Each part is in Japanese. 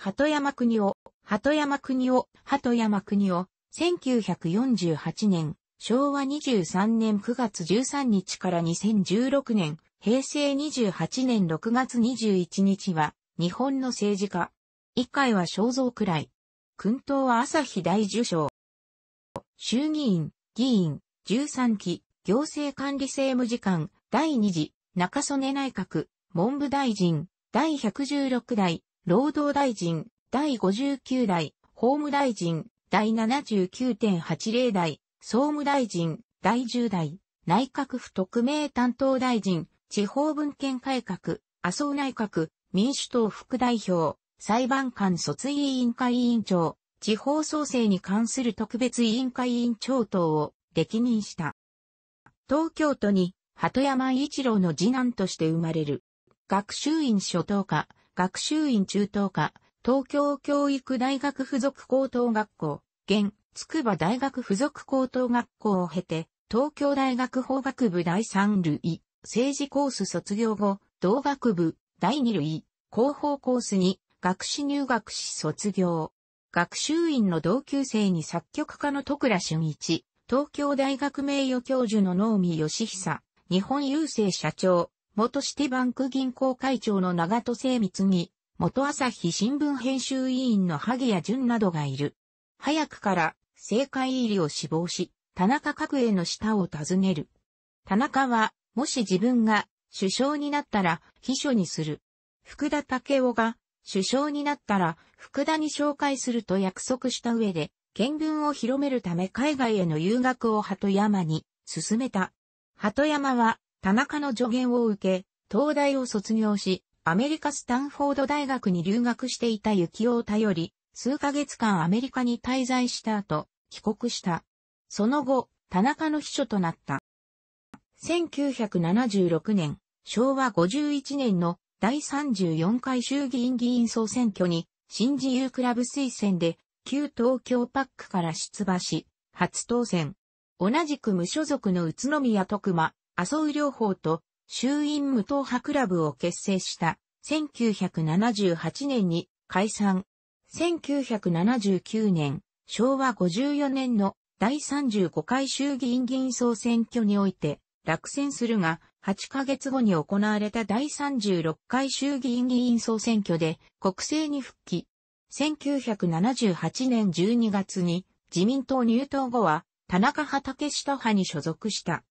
鳩山国を、鳩山国を、鳩山国を、1948年、昭和23年9月13日から2016年、平成28年6月21日は、日本の政治家。一回は肖像くらい。君党は朝日大受賞。衆議院、議員、13期、行政管理政務次官、第2次、中曽根内閣、文部大臣、第116代、労働大臣、第59代、法務大臣、第79.80代、総務大臣、第10代、内閣府特命担当大臣、地方文献改革、麻生内閣、民主党副代表、裁判官卒委員会委員長、地方創生に関する特別委員会委員長等を歴任した。東京都に鳩山一郎の次男として生まれる。学習院初等科、学習院中等科、東京教育大学附属高等学校、現、筑波大学附属高等学校を経て、東京大学法学部第3類、政治コース卒業後、同学部第2類、広報コースに学士入学し卒業。学習院の同級生に作曲家の徳倉俊一、東京大学名誉教授の能見義久、日本郵政社長、元シティバンク銀行会長の長戸精密に、元朝日新聞編集委員の萩谷淳などがいる。早くから政界入りを志望し、田中角栄の下を訪ねる。田中は、もし自分が首相になったら秘書にする。福田武夫が首相になったら福田に紹介すると約束した上で、見聞を広めるため海外への留学を鳩山に進めた。鳩山は田中の助言を受け、東大を卒業し、アメリカスタンフォード大学に留学していた幸男を頼り、数ヶ月間アメリカに滞在した後、帰国した。その後、田中の秘書となった。1976年、昭和51年の第34回衆議院議員総選挙に、新自由クラブ推薦で、旧東京パックから出馬し、初当選。同じく無所属の宇都宮徳馬、麻生療法と衆院無党派クラブを結成した1978年に解散。1979年、昭和54年の第35回衆議院議員総選挙において落選するが、8ヶ月後に行われた第36回衆議院議員総選挙で国政に復帰。1978年12月に自民党入党後は田中派竹下派に所属した。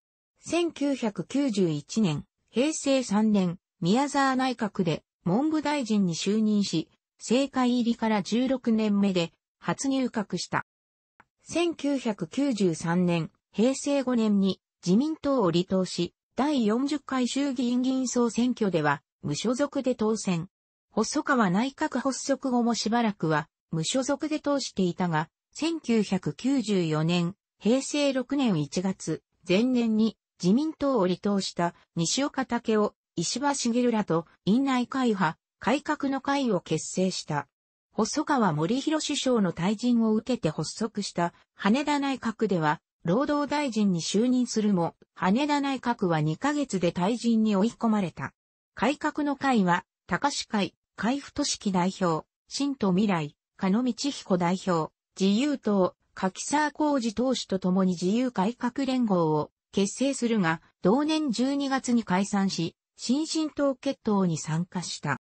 1991年、平成3年、宮沢内閣で文部大臣に就任し、政界入りから16年目で初入閣した。1993年、平成5年に自民党を離党し、第40回衆議院議員総選挙では無所属で当選。細川内閣発足後もしばらくは無所属で通していたが、1994年、平成6年1月、前年に自民党を離党した西岡武雄、石破茂らと院内会派、改革の会を結成した。細川森博首相の退陣を受けて発足した羽田内閣では、労働大臣に就任するも、羽田内閣は2ヶ月で退陣に追い込まれた。改革の会は、高市会、海部俊樹代表、新都未来、加野道彦代表、自由党、柿沢浩二党首と共に自由改革連合を結成するが、同年12月に解散し、新進党決闘に参加した。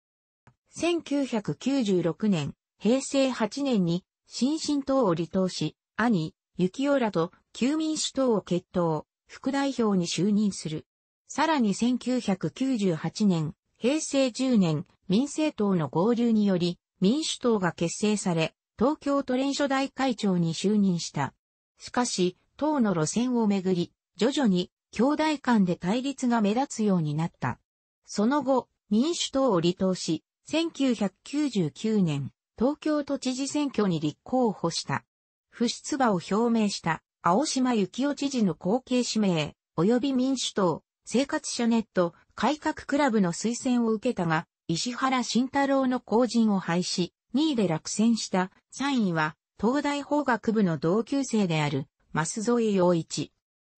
1996年、平成8年に新進党を離党し、兄、幸男らと旧民主党を決闘、副代表に就任する。さらに1998年、平成10年、民政党の合流により、民主党が結成され、東京都連所大会長に就任した。しかし、党の路線をめぐり、徐々に兄弟間で対立が目立つようになった。その後、民主党を離党し、1999年、東京都知事選挙に立候補した。不出馬を表明した青島幸男知事の後継指名、及び民主党、生活者ネット、改革クラブの推薦を受けたが、石原慎太郎の後陣を廃止、2位で落選した3位は、東大法学部の同級生である、増添陽一、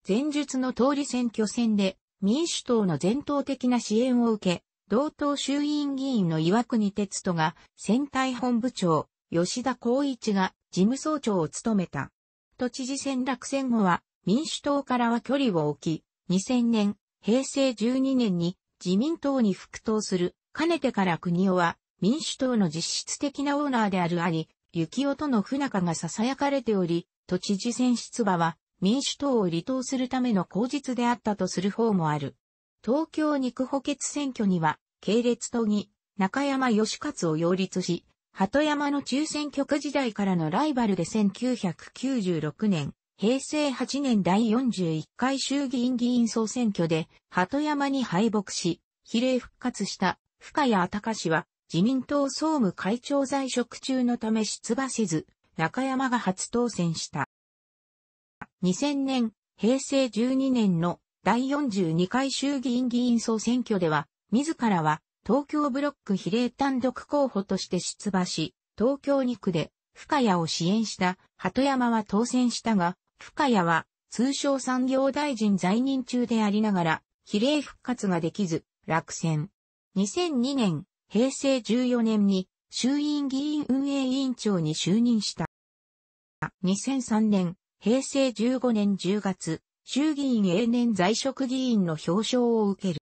前述の通り選挙戦で民主党の全党的な支援を受け、同党衆院議員の岩国哲人が選対本部長、吉田光一が事務総長を務めた。都知事選落選後は民主党からは距離を置き、2000年、平成12年に自民党に復党する、かねてから国尾は民主党の実質的なオーナーであるあり、幸夫との不仲が囁かれており、都知事選出馬は民主党を離党するための口実であったとする方もある。東京肉補欠選挙には、系列都に中山義勝を擁立し、鳩山の中選挙区時代からのライバルで1996年、平成8年第41回衆議院議員総選挙で、鳩山に敗北し、比例復活した深谷隆は、自民党総務会長在職中のため出馬せず、中山が初当選した。2000年、平成12年の第42回衆議院議員総選挙では、自らは東京ブロック比例単独候補として出馬し、東京2区で深谷を支援した鳩山は当選したが、深谷は通商産業大臣在任中でありながら、比例復活ができず、落選。2002年、平成14年に衆院議員運営委員長に就任した。2003年、平成15年10月、衆議院永年在職議員の表彰を受ける。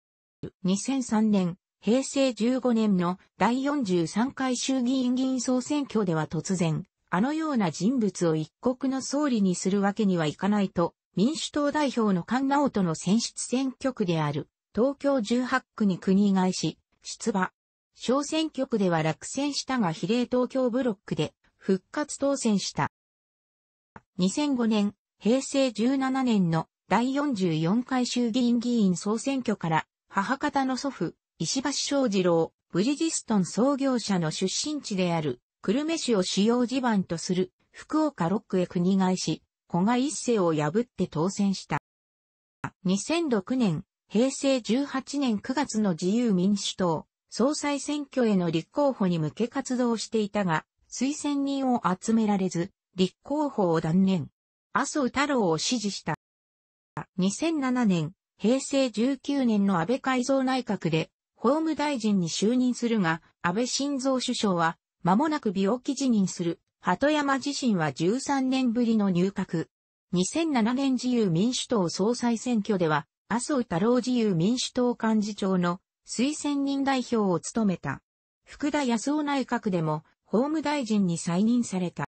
2003年、平成15年の第43回衆議院議員総選挙では突然、あのような人物を一国の総理にするわけにはいかないと、民主党代表の菅直人の選出選挙区である、東京18区に国外し、出馬。小選挙区では落選したが比例東京ブロックで復活当選した。2005年、平成17年の第44回衆議院議員総選挙から、母方の祖父、石橋正二郎、ブリジストン創業者の出身地である、久留米市を主要地盤とする、福岡6区へ国返し、古賀一世を破って当選した。2006年、平成18年9月の自由民主党、総裁選挙への立候補に向け活動していたが、推薦人を集められず、立候補を断念。麻生太郎を支持した。2007年、平成19年の安倍改造内閣で法務大臣に就任するが、安倍晋三首相は間もなく病気辞任する。鳩山自身は13年ぶりの入閣。2007年自由民主党総裁選挙では、麻生太郎自由民主党幹事長の推薦人代表を務めた。福田康夫内閣でも法務大臣に再任された。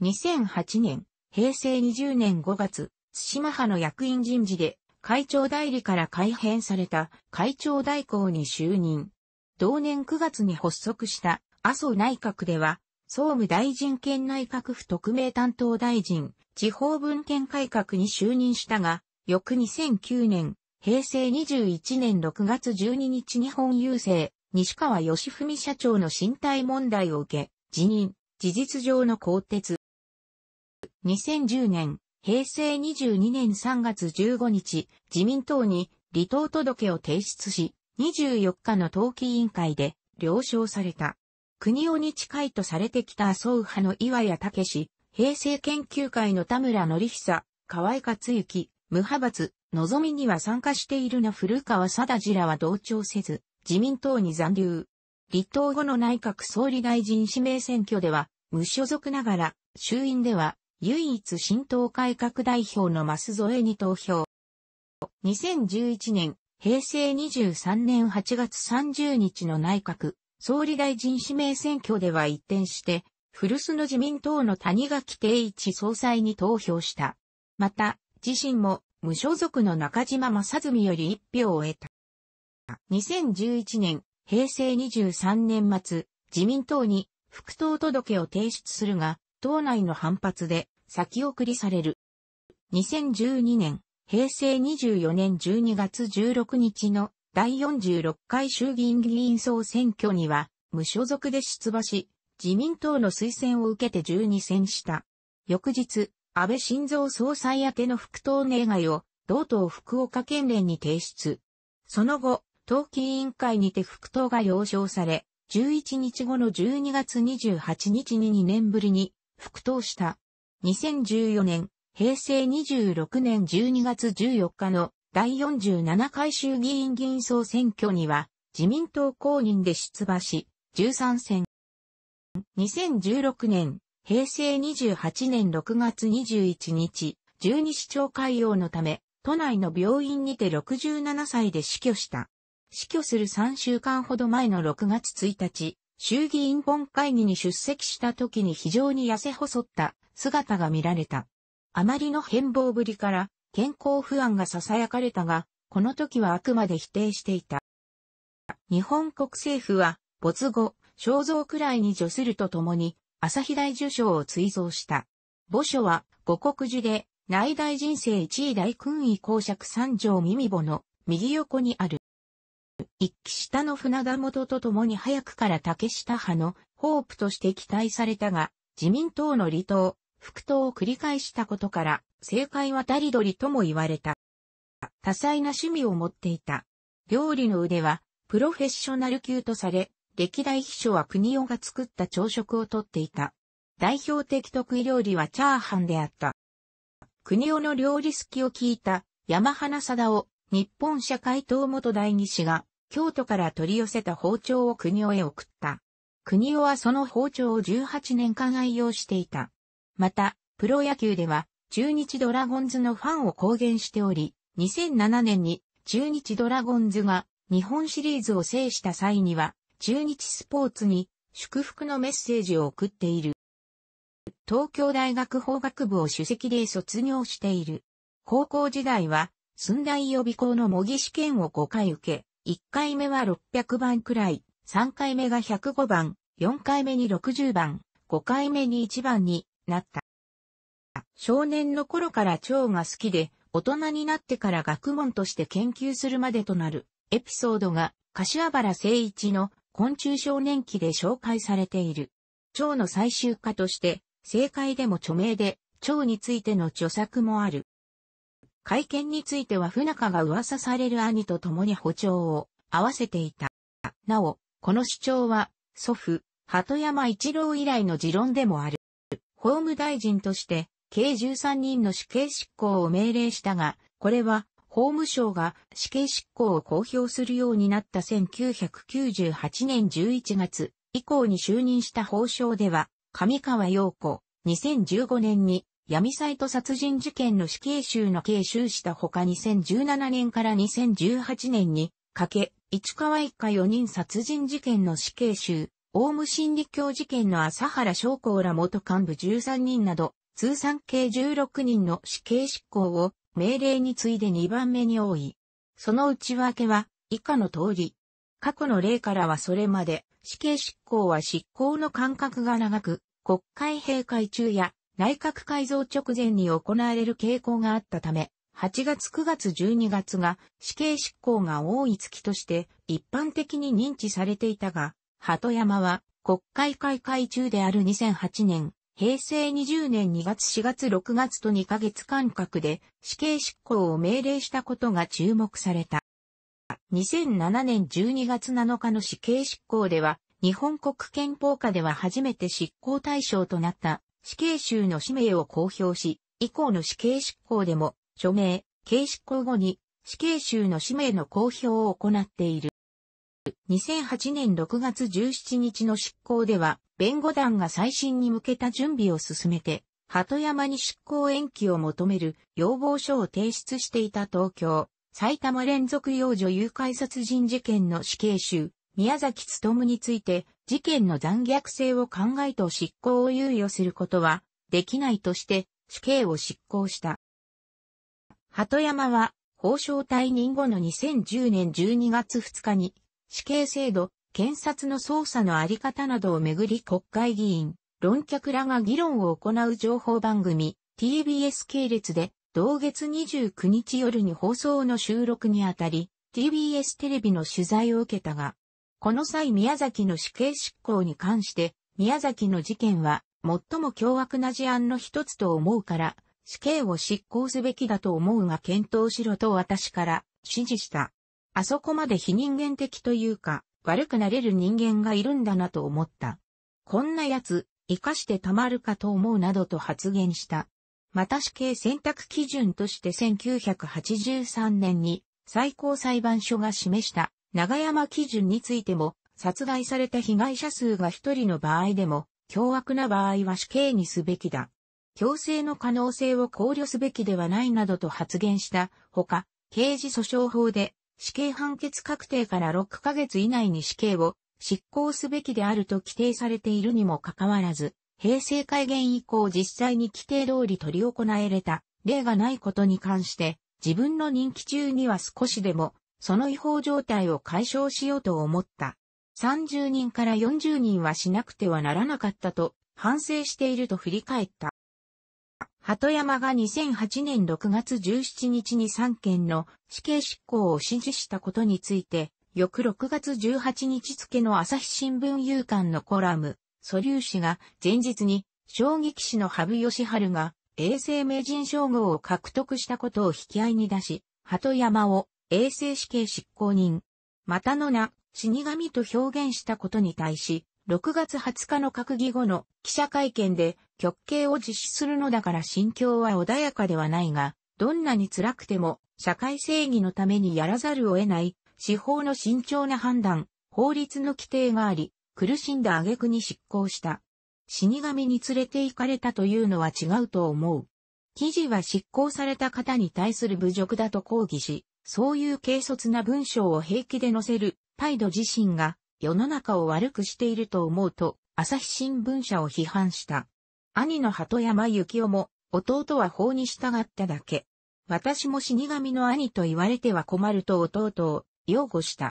2008年、平成20年5月、津島派の役員人事で、会長代理から改編された会長代行に就任。同年9月に発足した麻生内閣では、総務大臣兼内閣府特命担当大臣、地方文献改革に就任したが、翌2009年、平成21年6月12日日本郵政、西川義文社長の身体問題を受け、辞任。事実上の更迭。2010年、平成22年3月15日、自民党に離党届を提出し、24日の党紀委員会で了承された。国をに近いとされてきた麻生派の岩谷武史、平成研究会の田村則久、河合克行、無派閥、望みには参加しているの古川貞治らは同調せず、自民党に残留。離党後の内閣総理大臣指名選挙では、無所属ながら、衆院では、唯一新党改革代表の舛添に投票。2011年、平成23年8月30日の内閣、総理大臣指名選挙では一転して、古巣の自民党の谷垣定一総裁に投票した。また、自身も無所属の中島正文より一票を得た。2011年、平成23年末、自民党に復党届を提出するが、党内の反発で先送りされる。2012年、平成24年12月16日の第46回衆議院議員総選挙には、無所属で出馬し、自民党の推薦を受けて12選した。翌日、安倍晋三総裁宛ての復党願いを、同党福岡県連に提出。その後、党紀委員会にて復党が了承され、11日後の12月28日に2年ぶりに復党した。2014年、平成26年12月14日の第47回衆議院議員総選挙には自民党公認で出馬し、13選。2016年、平成28年6月21日、十二市長会用のため、都内の病院にて67歳で死去した。死去する3週間ほど前の6月1日、衆議院本会議に出席した時に非常に痩せ細った姿が見られた。あまりの変貌ぶりから健康不安が囁かれたが、この時はあくまで否定していた。日本国政府は没後、肖像くらいに除するとともに、朝日大受賞を追贈した。墓所は、五国寺で、内大人生一位大君位公爵三条耳母の右横にある。一期下の船田元と共に早くから竹下派のホープとして期待されたが、自民党の離党、副党を繰り返したことから、政界渡り鳥とも言われた。多彩な趣味を持っていた。料理の腕は、プロフェッショナル級とされ、歴代秘書は国尾が作った朝食をとっていた。代表的得意料理はチャーハンであった。国尾の料理好きを聞いた山花貞夫、日本社会党元代議士が京都から取り寄せた包丁を国尾へ送った。国尾はその包丁を18年間愛用していた。また、プロ野球では、中日ドラゴンズのファンを公言しており、2007年に中日ドラゴンズが日本シリーズを制した際には、中日スポーツに祝福のメッセージを送っている。東京大学法学部を首席で卒業している。高校時代は、寸大予備校の模擬試験を5回受け、1回目は600番くらい、3回目が105番、4回目に60番、5回目に1番になった。少年の頃から蝶が好きで、大人になってから学問として研究するまでとなるエピソードが、柏原誠一の昆虫少年記で紹介されている。蝶の最終化として、正解でも著名で、蝶についての著作もある。会見については不仲が噂される兄と共に補聴を合わせていた。なお、この主張は、祖父、鳩山一郎以来の持論でもある。法務大臣として、計13人の死刑執行を命令したが、これは、法務省が死刑執行を公表するようになった1998年11月以降に就任した法省では、上川陽子、2015年に闇サイト殺人事件の死刑囚の刑囚したほか2017年から2018年にかけ、市川一家4人殺人事件の死刑囚、オウム真理教事件の朝原昌光ら元幹部13人など、通算計16人の死刑執行を命令に次いで2番目に多い。その内訳は以下の通り。過去の例からはそれまで死刑執行は執行の間隔が長く、国会閉会中や内閣改造直前に行われる傾向があったため、8月9月12月が死刑執行が多い月として一般的に認知されていたが、鳩山は国会開会中である2008年、平成20年2月4月6月と2ヶ月間隔で死刑執行を命令したことが注目された。2007年12月7日の死刑執行では、日本国憲法下では初めて執行対象となった死刑囚の氏名を公表し、以降の死刑執行でも、署名、刑執行後に死刑囚の氏名の公表を行っている。2008年6月17日の執行では、弁護団が再審に向けた準備を進めて、鳩山に執行延期を求める要望書を提出していた東京、埼玉連続幼女誘拐殺人事件の死刑囚、宮崎勤について、事件の残虐性を考えと執行を猶予することは、できないとして、死刑を執行した。鳩山は、法相退任後の2010年12月2日に、死刑制度、検察の捜査のあり方などをめぐり国会議員、論客らが議論を行う情報番組、TBS 系列で、同月29日夜に放送の収録にあたり、TBS テレビの取材を受けたが、この際宮崎の死刑執行に関して、宮崎の事件は最も凶悪な事案の一つと思うから、死刑を執行すべきだと思うが検討しろと私から指示した。あそこまで非人間的というか、悪くなれる人間がいるんだなと思った。こんな奴、生かしてたまるかと思うなどと発言した。また死刑選択基準として1983年に最高裁判所が示した長山基準についても、殺害された被害者数が一人の場合でも、凶悪な場合は死刑にすべきだ。強制の可能性を考慮すべきではないなどと発言したほか、刑事訴訟法で死刑判決確定から6ヶ月以内に死刑を執行すべきであると規定されているにもかかわらず、平成改元以降実際に規定通り取り行えれた例がないことに関して、自分の任期中には少しでもその違法状態を解消しようと思った。30人から40人はしなくてはならなかったと反省していると振り返った。鳩山が2008年6月17日に3件の死刑執行を指示したことについて、翌6月18日付の朝日新聞夕刊のコラム、素粒子が前日に衝撃棋士の羽生善治が永世名人称号を獲得したことを引き合いに出し、鳩山を衛生死刑執行人、またの名、死神と表現したことに対し、6月20日の閣議後の記者会見で極刑を実施するのだから心境は穏やかではないが、どんなに辛くても社会正義のためにやらざるを得ない司法の慎重な判断、法律の規定があり、苦しんだ挙句に執行した。死神に連れて行かれたというのは違うと思う。記事は執行された方に対する侮辱だと抗議し、そういう軽率な文章を平気で載せる、パイド自身が世の中を悪くしていると思うと、朝日新聞社を批判した。兄の鳩山幸男も、弟は法に従っただけ。私も死神の兄と言われては困ると弟を擁護した。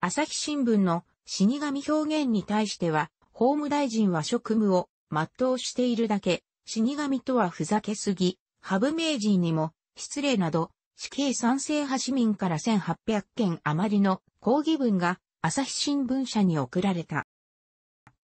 朝日新聞の死神表現に対しては、法務大臣は職務を全うしているだけ、死神とはふざけすぎ、ハブ名人にも失礼など死刑賛成派市民から1800件余りの抗議文が朝日新聞社に送られた。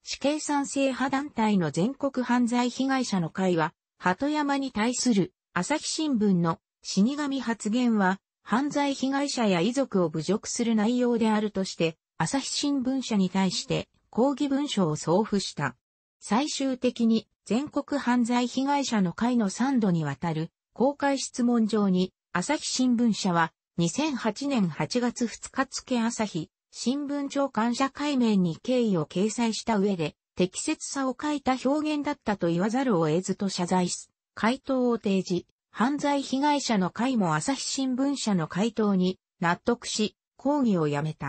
死刑賛成派団体の全国犯罪被害者の会は、鳩山に対する朝日新聞の死神発言は、犯罪被害者や遺族を侮辱する内容であるとして、朝日新聞社に対して抗議文書を送付した。最終的に全国犯罪被害者の会の3度にわたる公開質問状に朝日新聞社は、2008年8月2日付朝日、新聞長官社会面に敬意を掲載した上で、適切さを欠いた表現だったと言わざるを得ずと謝罪す。回答を提示、犯罪被害者の会も朝日新聞社の回答に納得し、抗議をやめた。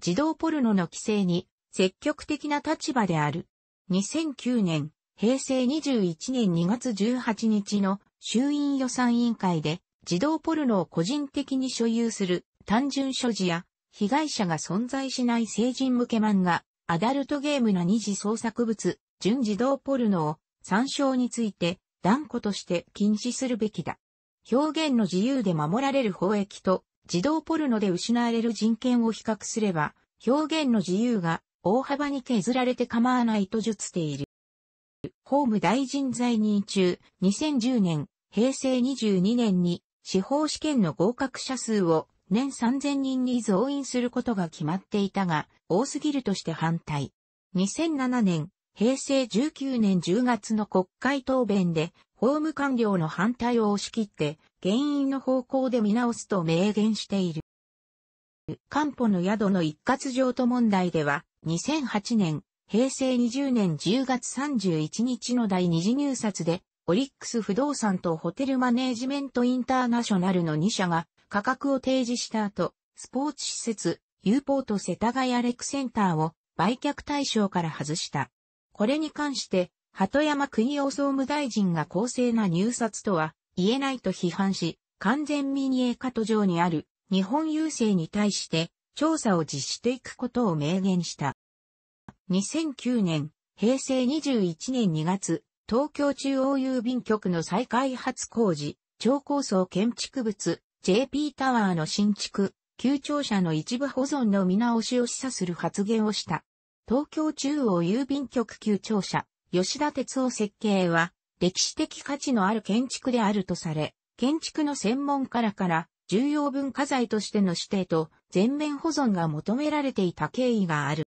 児童ポルノの規制に積極的な立場である。2009年、平成21年2月18日の衆院予算委員会で児童ポルノを個人的に所有する単純所持や被害者が存在しない成人向け漫画、アダルトゲームな二次創作物、純児童ポルノを参照について断固として禁止するべきだ。表現の自由で守られる法益と児童ポルノで失われる人権を比較すれば、表現の自由が大幅に削られて構わないと述している。法務大臣在任中、2010年、平成22年に司法試験の合格者数を年3000人に増員することが決まっていたが、多すぎるとして反対。2007年、平成19年10月の国会答弁で、法務官僚の反対を押し切って、原因の方向で見直すと明言している。官保の宿の一括譲渡問題では、2008年、平成20年10月31日の第二次入札で、オリックス不動産とホテルマネージメントインターナショナルの2社が価格を提示した後、スポーツ施設、U ポート世田谷レクセンターを売却対象から外した。これに関して、鳩山国夫総務大臣が公正な入札とは言えないと批判し、完全民営化途上にある日本郵政に対して調査を実施していくことを明言した。2009年、平成21年2月、東京中央郵便局の再開発工事、超高層建築物、JP タワーの新築、旧庁舎の一部保存の見直しを示唆する発言をした。東京中央郵便局旧庁舎、吉田哲夫設計は、歴史的価値のある建築であるとされ、建築の専門家らから、重要文化財としての指定と全面保存が求められていた経緯がある。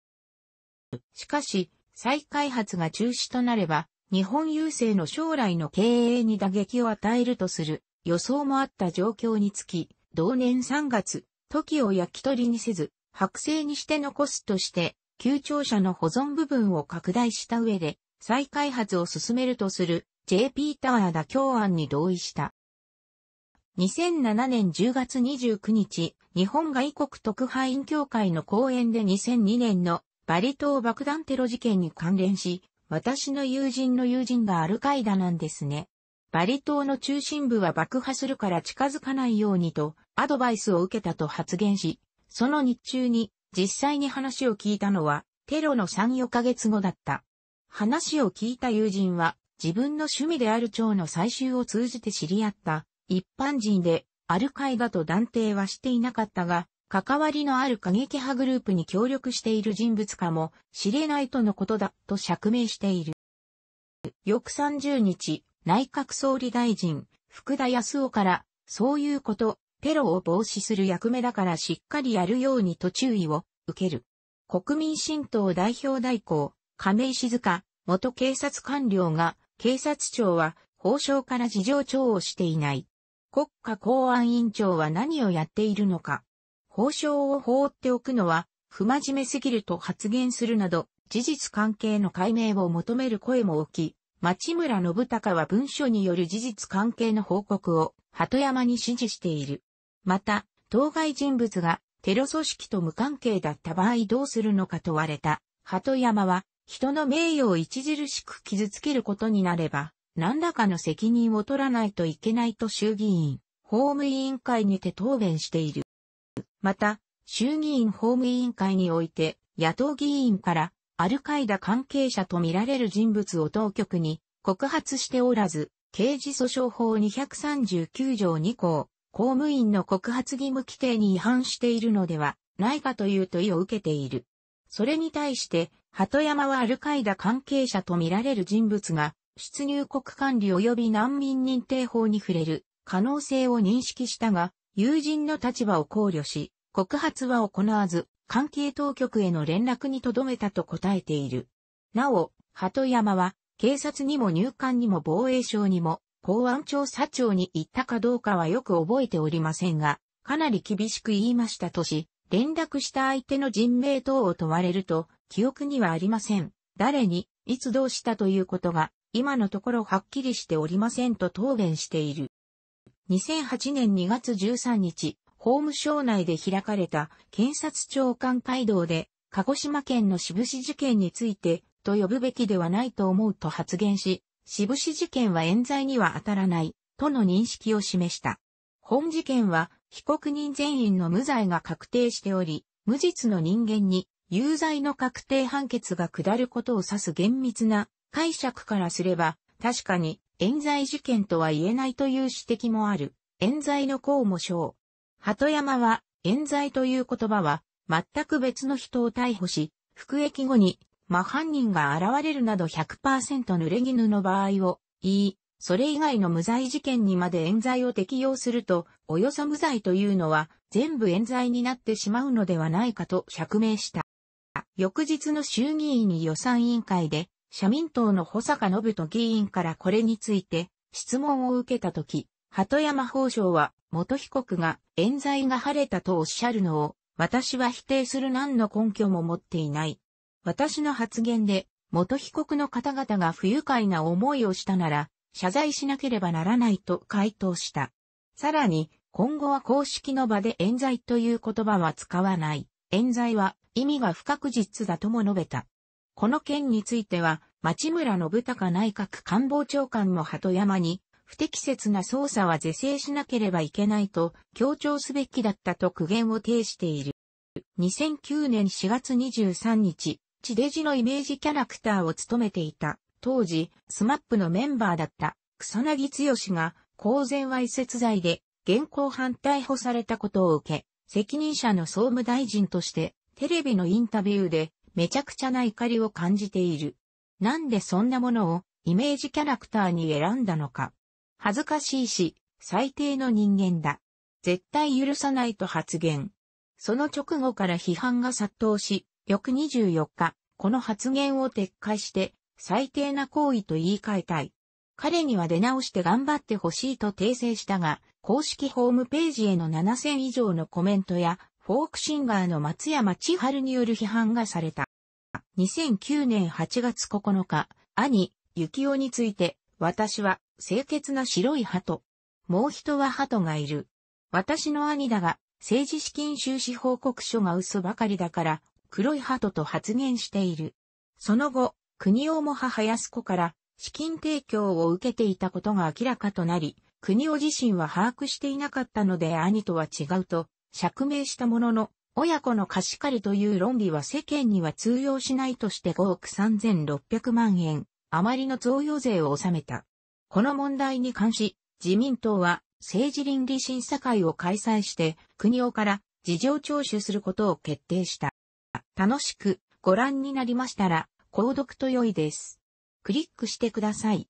しかし、再開発が中止となれば、日本郵政の将来の経営に打撃を与えるとする予想もあった状況につき、同年3月、時を焼き鳥にせず、白製にして残すとして、旧庁舎の保存部分を拡大した上で、再開発を進めるとする JP タワーだ協案に同意した。2007年10月29日、日本外国特派員協会の講演で2002年のバリ島爆弾テロ事件に関連し、私の友人の友人がアルカイダなんですね。バリ島の中心部は爆破するから近づかないようにとアドバイスを受けたと発言し、その日中に実際に話を聞いたのはテロの3、4ヶ月後だった。話を聞いた友人は自分の趣味である蝶の採集を通じて知り合った一般人でアルカイダと断定はしていなかったが、関わりのある過激派グループに協力している人物かもしれないとのことだと釈明している。翌30日、内閣総理大臣、福田康夫から、そういうこと、テロを防止する役目だからしっかりやるようにと注意を受ける。国民新党代表代行、亀井静香、元警察官僚が、警察庁は、法省から事情聴をしていない。国家公安委員長は何をやっているのか。交渉を放っておくのは、不真面目すぎると発言するなど、事実関係の解明を求める声も起き、町村信孝は文書による事実関係の報告を鳩山に指示している。また、当該人物がテロ組織と無関係だった場合どうするのか問われた鳩山は、人の名誉を著しく傷つけることになれば、何らかの責任を取らないといけないと衆議院、法務委員会にて答弁している。また、衆議院法務委員会において、野党議員から、アルカイダ関係者と見られる人物を当局に告発しておらず、刑事訴訟法239条2項、公務員の告発義務規定に違反しているのではないかという問いを受けている。それに対して、鳩山はアルカイダ関係者と見られる人物が、出入国管理及び難民認定法に触れる可能性を認識したが、友人の立場を考慮し、告発は行わず、関係当局への連絡に留めたと答えている。なお、鳩山は、警察にも入管にも防衛省にも、公安調査庁に行ったかどうかはよく覚えておりませんが、かなり厳しく言いましたとし、連絡した相手の人名等を問われると、記憶にはありません。誰に、いつどうしたということが、今のところはっきりしておりませんと答弁している。2008年2月13日、法務省内で開かれた検察長官会堂で、鹿児島県の渋市事件について、と呼ぶべきではないと思うと発言し、渋市事件は冤罪には当たらない、との認識を示した。本事件は、被告人全員の無罪が確定しており、無実の人間に有罪の確定判決が下ることを指す厳密な解釈からすれば、確かに冤罪事件とは言えないという指摘もある、冤罪の功も称。鳩山は、冤罪という言葉は、全く別の人を逮捕し、服役後に、真犯人が現れるなど100%濡れ衣の場合を、言い、それ以外の無罪事件にまで冤罪を適用すると、およそ無罪というのは、全部冤罪になってしまうのではないかと釈明した。翌日の衆議院予算委員会で、社民党の保坂信人議員からこれについて質問を受けたとき、鳩山法相は元被告が冤罪が晴れたとおっしゃるのを私は否定する何の根拠も持っていない。私の発言で元被告の方々が不愉快な思いをしたなら謝罪しなければならないと回答した。さらに今後は公式の場で冤罪という言葉は使わない。冤罪は意味が不確実だとも述べた。この件については、町村信孝内閣官房長官も鳩山に、不適切な捜査は是正しなければいけないと強調すべきだったと苦言を呈している。2009年4月23日、地デジのイメージキャラクターを務めていた、当時、スマップのメンバーだった草薙剛が公然はいせ罪で現行犯逮捕されたことを受け、責任者の総務大臣として、テレビのインタビューで、めちゃくちゃな怒りを感じている。なんでそんなものをイメージキャラクターに選んだのか。恥ずかしいし、最低の人間だ。絶対許さないと発言。その直後から批判が殺到し、翌24日、この発言を撤回して、最低な行為と言い換えたい。彼には出直して頑張ってほしいと訂正したが、公式ホームページへの7000以上のコメントやフォークシンガーの松山千春による批判がされた。2009年8月9日、兄、幸男について、私は清潔な白い鳩。もう人は鳩がいる。私の兄だが、政治資金収支報告書が嘘ばかりだから、黒い鳩と発言している。その後、国をも母安子から資金提供を受けていたことが明らかとなり、国を自身は把握していなかったので兄とは違うと釈明したものの、親子の貸し借りという論理は世間には通用しないとして5億3600万円、余りの贈与税を納めた。この問題に関し、自民党は政治倫理審査会を開催して、国をから事情聴取することを決定した。楽しくご覧になりましたら、購読と良いです。クリックしてください。